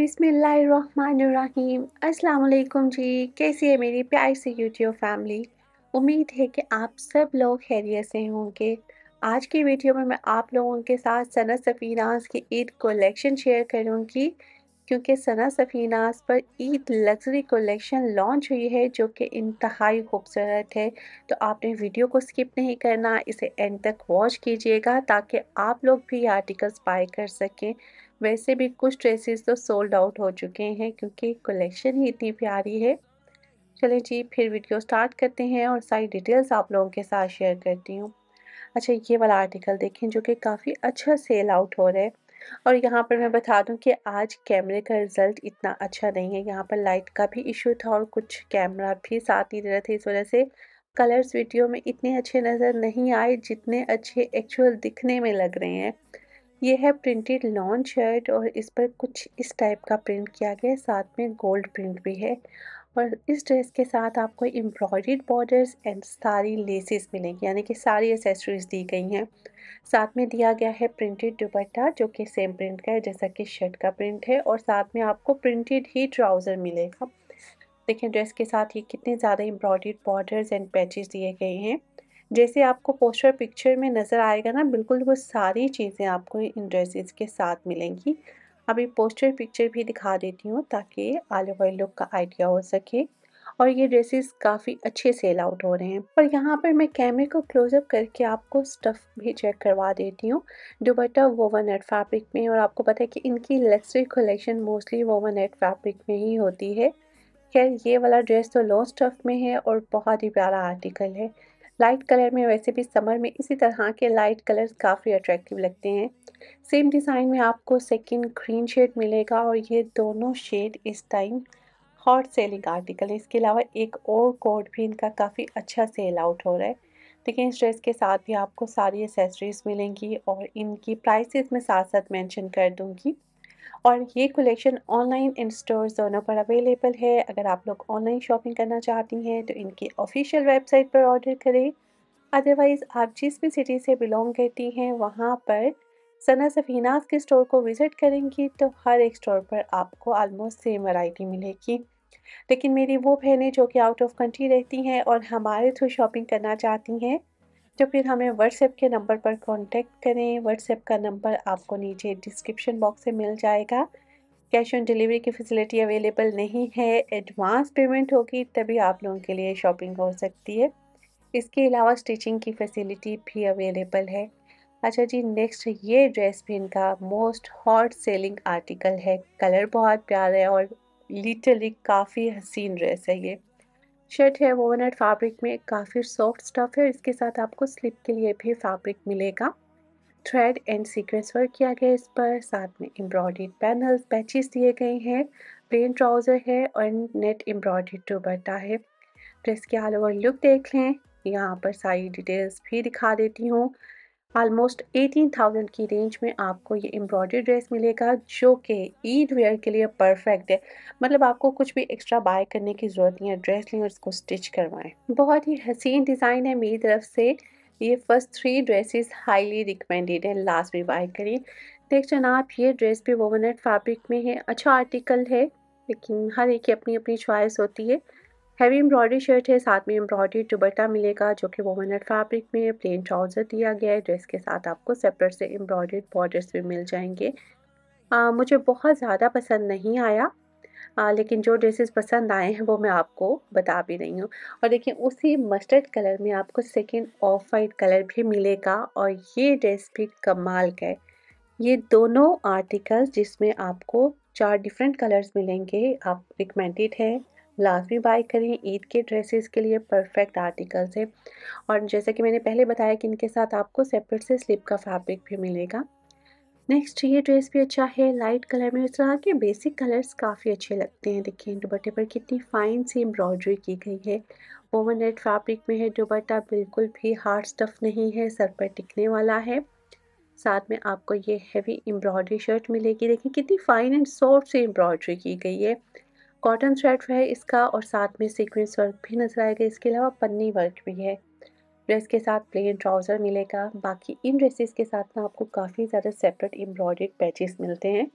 बिसमीम अस्सलाम जी कैसी है मेरी प्यार से यूट्यूब फैमिली उम्मीद है कि आप सब लोग खैरियत से होंगे आज की वीडियो में मैं आप लोगों के साथ सना सफ़ीनास की ईद कलेक्शन शेयर करूंगी क्योंकि सना सफ़ीनास पर ईद लग्जरी कलेक्शन लॉन्च हुई है जो कि इंतहाई खूबसूरत है तो आपने वीडियो को स्किप नहीं करना इसे एंड तक वॉच कीजिएगा ताकि आप लोग भी आर्टिकल्स बाय कर सकें वैसे भी कुछ ड्रेसेस तो सोल्ड आउट हो चुके हैं क्योंकि कलेक्शन ही इतनी प्यारी है चलें जी फिर वीडियो स्टार्ट करते हैं और सारी डिटेल्स आप लोगों के साथ शेयर करती हूँ अच्छा ये वाला आर्टिकल देखें जो कि काफ़ी अच्छा सेल आउट हो रहा है और यहाँ पर मैं बता दूँ कि आज कैमरे का रिज़ल्ट इतना अच्छा नहीं है यहाँ पर लाइट का भी इशू था और कुछ कैमरा भी साथ ही दे रहे थे इस वजह से कलर्स वीडियो में इतने अच्छे नज़र नहीं आए जितने अच्छे एक्चुअल दिखने में लग रहे हैं ये है प्रिंटेड लॉन्च शर्ट और इस पर कुछ इस टाइप का प्रिंट किया गया है साथ में गोल्ड प्रिंट भी है और इस ड्रेस के साथ आपको एम्ब्रॉयड बॉर्डर्स एंड सारी लेसेस मिलेंगी यानी कि सारी एसेसरीज दी गई हैं साथ में दिया गया है प्रिंटेड दुपट्टा जो कि सेम प्रिंट का है जैसा कि शर्ट का प्रिंट है और साथ में आपको प्रिंटेड ही ट्राउज़र मिलेगा देखिए ड्रेस के साथ ये कितने ज़्यादा एम्ब्रॉयड बॉर्डर्स एंड पैचेज़ दिए गए हैं जैसे आपको पोस्टर पिक्चर में नज़र आएगा ना बिल्कुल वो सारी चीज़ें आपको इन ड्रेसेस के साथ मिलेंगी अभी पोस्टर पिक्चर भी दिखा देती हूँ ताकि आलो ओवर लुक का आइडिया हो सके और ये ड्रेसेस काफ़ी अच्छे सेल आउट हो रहे हैं पर यहाँ पर मैं कैमरे को क्लोजअप करके आपको स्टफ़ भी चेक करवा देती हूँ दुबट्टा वोवन एट फैब्रिक में और आपको पता है कि इनकी luxury collection mostly woven at fabric में ही होती है खैर ये वाला ड्रेस तो लो स्टफ़ में है और बहुत ही प्यारा आर्टिकल है लाइट कलर में वैसे भी समर में इसी तरह के लाइट कलर्स काफ़ी अट्रैक्टिव लगते हैं सेम डिज़ाइन में आपको सेकंड ग्रीन शेड मिलेगा और ये दोनों शेड इस टाइम हॉट सेलिंग आर्टिकल है इसके अलावा एक और कोड भी इनका काफ़ी अच्छा सेल आउट हो रहा है लेकिन इस ड्रेस के साथ ही आपको सारी एसेसरीज़ मिलेंगी और इनकी प्राइसेस मैं साथ साथ मेंशन कर दूंगी और ये कलेक्शन ऑनलाइन इन स्टोर्स दोनों पर अवेलेबल है अगर आप लोग ऑनलाइन शॉपिंग करना चाहती हैं तो इनकी ऑफिशियल वेबसाइट पर ऑर्डर करें अदरवाइज़ आप जिस भी सिटी से बिलोंग करती हैं वहाँ पर सना सफीनाज के स्टोर को विज़िट करेंगी तो हर एक स्टोर पर आपको आलमोस्ट सेम वैरायटी मिलेगी लेकिन मेरी वो बहनें जो कि आउट ऑफ कंट्री रहती हैं और हमारे थ्रू शॉपिंग करना चाहती हैं तो फिर हमें व्हाट्सएप के नंबर पर कांटेक्ट करें व्हाट्सएप का नंबर आपको नीचे डिस्क्रिप्शन बॉक्स से मिल जाएगा कैश ऑन डिलीवरी की फैसिलिटी अवेलेबल नहीं है एडवांस पेमेंट होगी तभी आप लोगों के लिए शॉपिंग हो सकती है इसके अलावा स्टिचिंग की फैसिलिटी भी अवेलेबल है अच्छा जी नेक्स्ट ये ड्रेस भी इनका मोस्ट हॉट सेलिंग आर्टिकल है कलर बहुत प्यारा है और लिटरली काफ़ी हसीन ड्रेस है ये शर्ट है वो फैब्रिक में काफ़ी सॉफ्ट स्टफ है इसके साथ आपको स्लिप के लिए भी फैब्रिक मिलेगा थ्रेड एंड सीक्वेंस वर्क किया गया इस पर साथ में एम्ब्रॉयड पैनल्स पैचेस दिए गए हैं प्लेन ट्राउज़र है और नेट एम्ब्रॉयड दुबट्टा है प्रेस के ऑल ओवर लुक देख लें यहाँ पर सारी डिटेल्स भी दिखा देती हूँ ऑलमोस्ट 18,000 की रेंज में आपको ये एम्ब्रॉयडरी ड्रेस मिलेगा जो कि ईद वेयर के लिए परफेक्ट है मतलब आपको कुछ भी एक्स्ट्रा बाय करने की ज़रूरत नहीं है ड्रेस लें और इसको स्टिच करवाएं बहुत ही हसीन डिज़ाइन है मेरी तरफ से ये first three dresses highly recommended है लास्ट भी बाय करें देख जनाब ये ड्रेस भी वोवनेट फैब्रिक में है अच्छा आर्टिकल है लेकिन हर एक की अपनी अपनी चॉइस होती है हैवी एम्ब्रॉयडरी शर्ट है साथ में एम्ब्रॉयडरी दुबट्टा मिलेगा जो कि वोमनट फैब्रिक में प्लेन ट्राउज़र दिया गया है ड्रेस के साथ आपको सेपरेट से एम्ब्रॉयडर्ड बॉर्डर्स भी मिल जाएंगे आ, मुझे बहुत ज़्यादा पसंद नहीं आया आ, लेकिन जो ड्रेसेस पसंद आए हैं वो मैं आपको बता भी रही हूँ और देखिए उसी मस्टर्ड कलर में आपको सेकेंड ऑफ वाइट कलर भी मिलेगा और ये ड्रेस भी कमाल का है ये दोनों आर्टिकल्स जिसमें आपको चार डिफरेंट कलर्स मिलेंगे आप रिकमेंडेड है लाजमी बाई करें ईद के ड्रेसेस के लिए परफेक्ट आर्टिकल्स है और जैसे कि मैंने पहले बताया कि इनके साथ आपको सेपरेट से स्लिप का फैब्रिक भी मिलेगा नेक्स्ट ये ड्रेस भी अच्छा है लाइट कलर में इस तरह के बेसिक कलर्स काफ़ी अच्छे लगते हैं देखिए दुबट्टे पर कितनी फ़ाइन सी एम्ब्रॉयडरी की गई है ओवन नेट फैब्रिक में है दुबट्टा बिल्कुल भी हार्ड स्टफ नहीं है सर पर टिकने वाला है साथ में आपको ये हैवी एम्ब्रॉयडरी शर्ट मिलेगी देखिए कितनी फ़ाइन एंड सॉफ्ट सी एम्ब्रॉयडरी की गई है कॉटन थ्रेड है इसका और साथ में सीक्वेंस वर्क भी नज़र आएगा इसके अलावा पन्नी वर्क भी है ड्रेस के साथ प्लेन ट्राउज़र मिलेगा बाकी इन ड्रेसेस के साथ ना आपको काफ़ी ज़्यादा सेपरेट एम्ब्रॉयड पैचेस मिलते हैं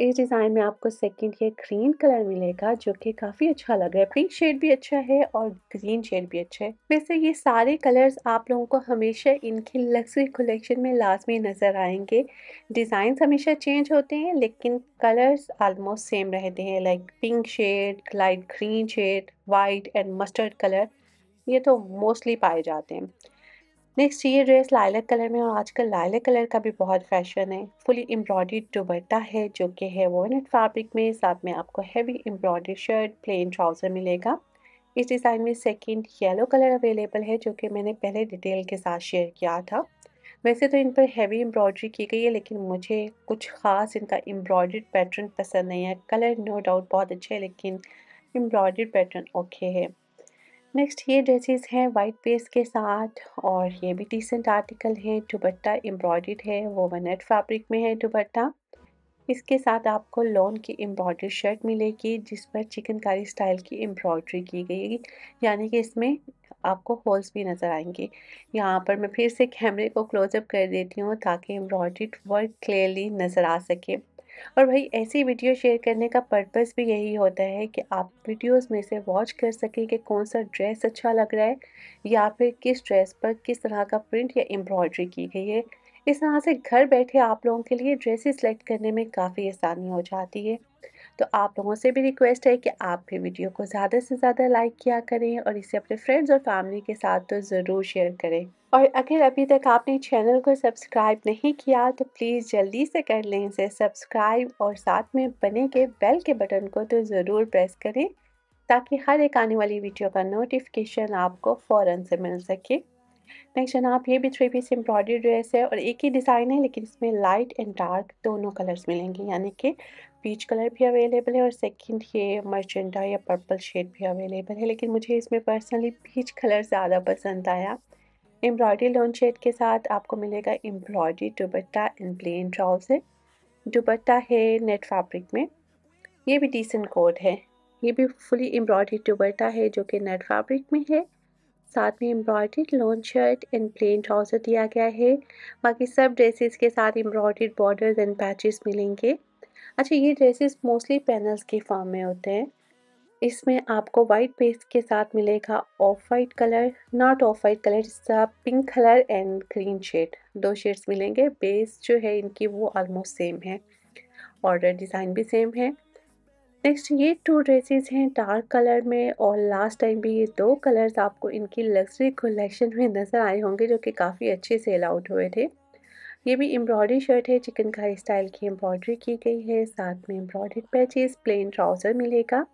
इस डिज़ाइन में आपको सेकंड ये ग्रीन कलर मिलेगा जो कि काफ़ी अच्छा लग रहा है पिंक शेड भी अच्छा है और ग्रीन शेड भी अच्छा है वैसे ये सारे कलर्स आप लोगों को हमेशा इनके लग्जरी कलेक्शन में लाजमी नज़र आएंगे डिज़ाइन हमेशा चेंज होते हैं लेकिन कलर्स आलमोस्ट सेम रहते हैं like pink shade light green shade white and mustard colour ये तो मोस्टली पाए जाते हैं नेक्स्ट ये ड्रेस लाइलक कलर में और आजकल लाइलक कलर का भी बहुत फैशन है फुली एम्ब्रॉयड दुबट्टा है जो कि है वोनेट फैब्रिक में साथ में आपको हैवी एम्ब्रॉयड शर्ट प्लेन ट्राउज़र मिलेगा इस डिज़ाइन में सेकंड येलो कलर अवेलेबल है जो कि मैंने पहले डिटेल के साथ शेयर किया था वैसे तो इन पर हैवी एम्ब्रॉयडरी की गई है लेकिन मुझे कुछ ख़ास इनका एम्ब्रॉयड पैटर्न पसंद नहीं है कलर नो डाउट बहुत अच्छे है लेकिन एम्ब्रॉयड पैटर्न ओके है नेक्स्ट ये ड्रेसेस हैं वाइट पेस के साथ और ये भी डिसेंट आर्टिकल है दुबट्टा एम्ब्रॉयड है वो वनट फैब्रिक में है दुबट्टा इसके साथ आपको लॉन की एम्ब्रॉयड्री शर्ट मिलेगी जिस पर चिकनकारी स्टाइल की एम्ब्रॉयड्री की गई यानी कि इसमें आपको होल्स भी नज़र आएंगे यहाँ पर मैं फिर से कैमरे को क्लोजअप कर देती हूँ ताकि एम्ब्रॉयड्रीड वर्क क्लियरली नज़र आ सके और भाई ऐसी वीडियो शेयर करने का पर्पस भी यही होता है कि आप वीडियोस में से वॉच कर सकें कि कौन सा ड्रेस अच्छा लग रहा है या फिर किस ड्रेस पर किस तरह का प्रिंट या एम्ब्रॉयडरी की गई है इस तरह से घर बैठे आप लोगों के लिए ड्रेसेस सेलेक्ट करने में काफ़ी आसानी हो जाती है तो आप लोगों से भी रिक्वेस्ट है कि आप भी वीडियो को ज़्यादा से ज़्यादा लाइक किया करें और इसे अपने फ्रेंड्स और फैमिली के साथ तो ज़रूर शेयर करें और अगर अभी तक आपने चैनल को सब्सक्राइब नहीं किया तो प्लीज़ जल्दी से कर लें इसे सब्सक्राइब और साथ में बने के बेल के बटन को तो ज़रूर प्रेस करें ताकि हर एक आने वाली वीडियो का नोटिफिकेशन आपको फ़ौर से मिल सके नेक्स्ट जनाब ये भी थ्री पीस एम्ब्रॉयडरी ड्रेस है और एक ही डिज़ाइन है लेकिन इसमें लाइट एंड डार्क दोनों कलर्स मिलेंगे यानी कि पीच कलर भी अवेलेबल है और सेकंड ये मर्चेंडा या पर्पल शेड भी अवेलेबल है लेकिन मुझे इसमें पर्सनली पीच कलर ज़्यादा पसंद आया एम्ब्रॉयडरी लॉन्च शेड के साथ आपको मिलेगा embroidery dupatta and plain trouser dupatta है नेट फैब्रिक में ये भी डिसेंट कोड है ये भी फुली एम्ब्रॉयडरी दुबट्टा है जो कि नेट फैब्रिक में है साथ में embroidered lawn shirt and plain trouser दिया गया है बाकी सब ड्रेसेस के साथ एम्ब्रॉयडर्ड बॉर्डर्स एंड पैचेस मिलेंगे अच्छा ये ड्रेसेस मोस्टली पैनल्स के फॉर्म में होते हैं इसमें आपको वाइट बेस के साथ मिलेगा off white colour not off white colour जिसका pink colour and green shade दो शेड्स मिलेंगे बेस जो है इनकी वो ऑलमोस्ट सेम है और डिज़ाइन भी सेम है नेक्स्ट ये टू ड्रेसेस हैं डार्क कलर में और लास्ट टाइम भी ये दो कलर्स आपको इनकी लग्जरी कलेक्शन में नज़र आए होंगे जो कि काफ़ी अच्छे सेल आउट हुए थे ये भी एम्ब्रॉयडरी शर्ट है चिकनकारी स्टाइल की एम्ब्रॉयडरी की गई है साथ में एम्ब्रॉयडरी पैचेस प्लेन ट्राउज़र मिलेगा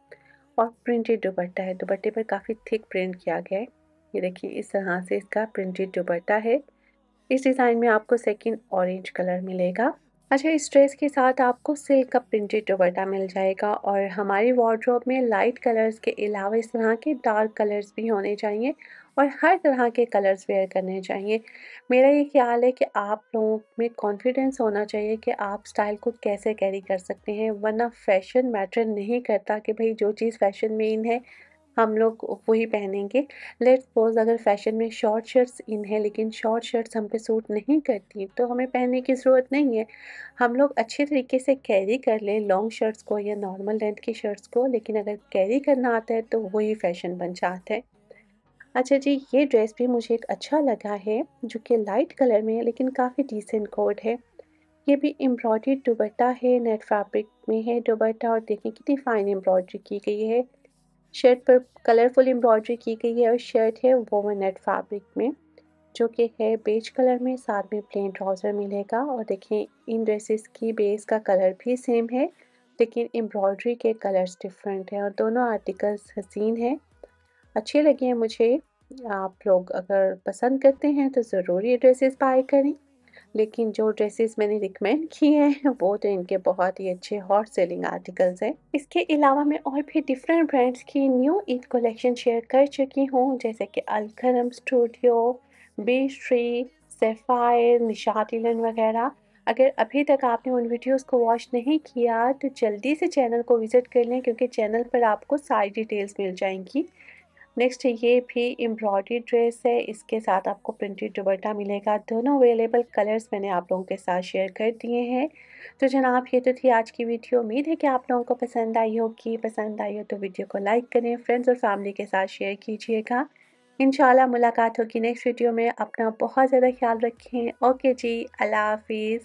और प्रिंटेड दुपट्टा है दुपट्टे पर काफ़ी थिक प्रिंट किया गया है ये देखिए इस तरह से इसका प्रिंटेड दुपट्टा है इस डिज़ाइन में आपको सेकेंड ऑरेंज कलर मिलेगा अच्छा इस ड्रेस के साथ आपको सिल्क का प्रिंटेड दुपट्टा मिल जाएगा और हमारी वार्ड्रोब में लाइट कलर्स के अलावा इस तरह के डार्क कलर्स भी होने चाहिए और हर तरह के कलर्स वेयर करने चाहिए मेरा ये ख्याल है कि आप लोगों में कॉन्फिडेंस होना चाहिए कि आप स्टाइल को कैसे कैरी कर सकते हैं वरना फैशन मैटर नहीं करता कि भाई जो चीज़ फैशन में इन है हम लोग वही पहनेंगे लेट सपोज अगर फैशन में शॉर्ट शर्ट्स इन है लेकिन शॉर्ट शर्ट्स हम पे सूट नहीं करती तो हमें पहनने की ज़रूरत नहीं है हम लोग अच्छे तरीके से कैरी कर लें लॉन्ग शर्ट्स को या नॉर्मल लेंथ की शर्ट्स को लेकिन अगर कैरी करना आता है तो वही फैशन बन जाता है अच्छा जी ये ड्रेस भी मुझे एक अच्छा लगा है जो कि लाइट कलर में है लेकिन काफ़ी डिसेंट कोड है ये भी एम्ब्रॉयड्री दुबट्टा है नेट फैब्रिक में है दुबट्टा और देखें कितनी फाइन एम्ब्रॉयड्री की गई है शर्ट पर कलरफुल एम्ब्रॉयडरी की गई है और शर्ट है वोवन नेट फैब्रिक में जो कि है बेज कलर में साथ में प्लेन ट्राउज़र मिलेगा और देखें इन ड्रेसेस की बेस का कलर भी सेम है लेकिन एम्ब्रॉयडरी के कलर्स डिफरेंट हैं और दोनों आर्टिकल्स हसीन हैं अच्छे लगे हैं मुझे आप लोग अगर पसंद करते हैं तो ज़रूर ये ड्रेसेस बाय करें लेकिन जो ड्रेसेस मैंने रिकमेंड किए हैं वो तो इनके बहुत ही अच्छे हॉट सेलिंग आर्टिकल्स हैं इसके अलावा मैं और भी डिफरेंट ब्रांड्स की न्यू ईद कलेक्शन शेयर कर चुकी हूँ जैसे कि अलखरम स्टूडियो बी श्री सेफायर इलन वगैरह अगर अभी तक आपने उन वीडियोस को वॉच नहीं किया तो जल्दी से चैनल को विज़िट कर लें क्योंकि चैनल पर आपको सारी डिटेल्स मिल जाएंगी नेक्स्ट ये भी एम्ब्रॉयडरी ड्रेस है इसके साथ आपको प्रिंटेड दुबट्टा मिलेगा दोनों अवेलेबल कलर्स मैंने आप लोगों के साथ शेयर कर दिए हैं तो जनाब ये तो थी आज की वीडियो उम्मीद है कि आप लोगों को पसंद आई होगी पसंद आई हो तो वीडियो को लाइक करें फ्रेंड्स और फैमिली के साथ शेयर कीजिएगा इन मुलाकात होगी नेक्स्ट वीडियो में अपना बहुत ज़्यादा ख्याल रखें ओके जी अल्लाह हाफिज़